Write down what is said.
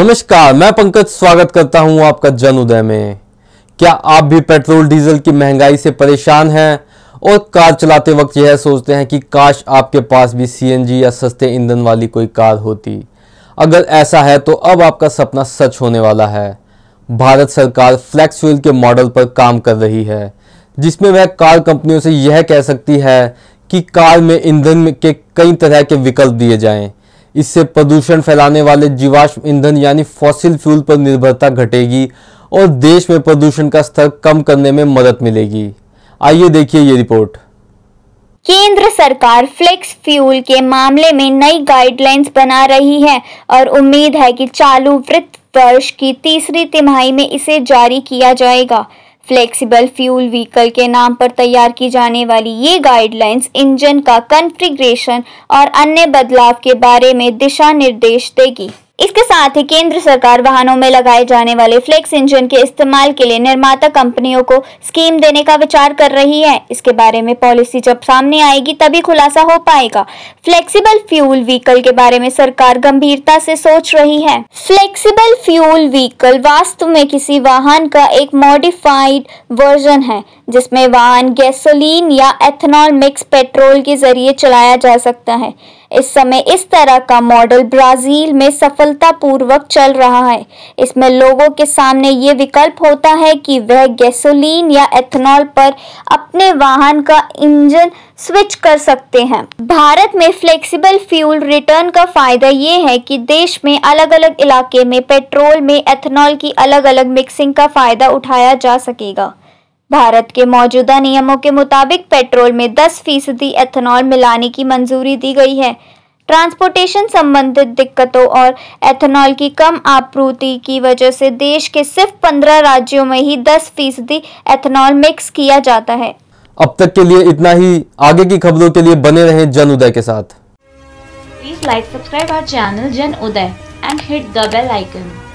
नमस्कार मैं पंकज स्वागत करता हूं आपका जन उदय में क्या आप भी पेट्रोल डीजल की महंगाई से परेशान हैं और कार चलाते वक्त यह सोचते हैं कि काश आपके पास भी सीएनजी या सस्ते ईंधन वाली कोई कार होती अगर ऐसा है तो अब आपका सपना सच होने वाला है भारत सरकार फ्लैक्स फ्यूल के मॉडल पर काम कर रही है जिसमें वह कार कंपनियों से यह कह सकती है कि कार में ईंधन के कई तरह के विकल्प दिए जाएं इससे प्रदूषण फैलाने वाले जीवाश्म ईंधन यानी फॉसिल फ्यूल पर निर्भरता घटेगी और देश में प्रदूषण का स्तर कम करने में मदद मिलेगी आइए देखिए ये रिपोर्ट केंद्र सरकार फ्लेक्स फ्यूल के मामले में नई गाइडलाइंस बना रही है और उम्मीद है कि चालू वित्त वर्ष की तीसरी तिमाही में इसे जारी किया जाएगा फ्लेक्सिबल फ्यूल व्हीकल के नाम पर तैयार की जाने वाली ये गाइडलाइंस इंजन का कन्फिग्रेशन और अन्य बदलाव के बारे में दिशा निर्देश देगी इसके साथ ही केंद्र सरकार वाहनों में लगाए जाने वाले फ्लेक्स इंजन के इस्तेमाल के लिए निर्माता कंपनियों को स्कीम देने का विचार कर रही है इसके बारे में पॉलिसी जब सामने आएगी तभी खुलासा हो पाएगा फ्लेक्सिबल फ्यूल व्हीकल के बारे में सरकार गंभीरता से सोच रही है फ्लेक्सिबल फ्यूल व्हीकल वास्तव में किसी वाहन का एक मॉडिफाइड वर्जन है जिसमें वाहन गैसोलीन या एथेनॉल मिक्स पेट्रोल के जरिए चलाया जा सकता है इस समय इस तरह का मॉडल ब्राजील में सफलतापूर्वक चल रहा है इसमें लोगों के सामने ये विकल्प होता है कि वह गैसोलीन या एथेनॉल पर अपने वाहन का इंजन स्विच कर सकते हैं भारत में फ्लेक्सिबल फ्यूल रिटर्न का फायदा ये है कि देश में अलग अलग इलाके में पेट्रोल में एथेनॉल की अलग अलग मिक्सिंग का फायदा उठाया जा सकेगा भारत के मौजूदा नियमों के मुताबिक पेट्रोल में 10 फीसदी एथेनॉल मिलाने की मंजूरी दी गई है ट्रांसपोर्टेशन संबंधित दिक्कतों और एथेनॉल की कम आपूर्ति की वजह से देश के सिर्फ 15 राज्यों में ही 10 फीसदी एथेनॉल मिक्स किया जाता है अब तक के लिए इतना ही आगे की खबरों के लिए बने रहे जन उदय के साथ please like subscribe our channel Jan Uday and hit the bell icon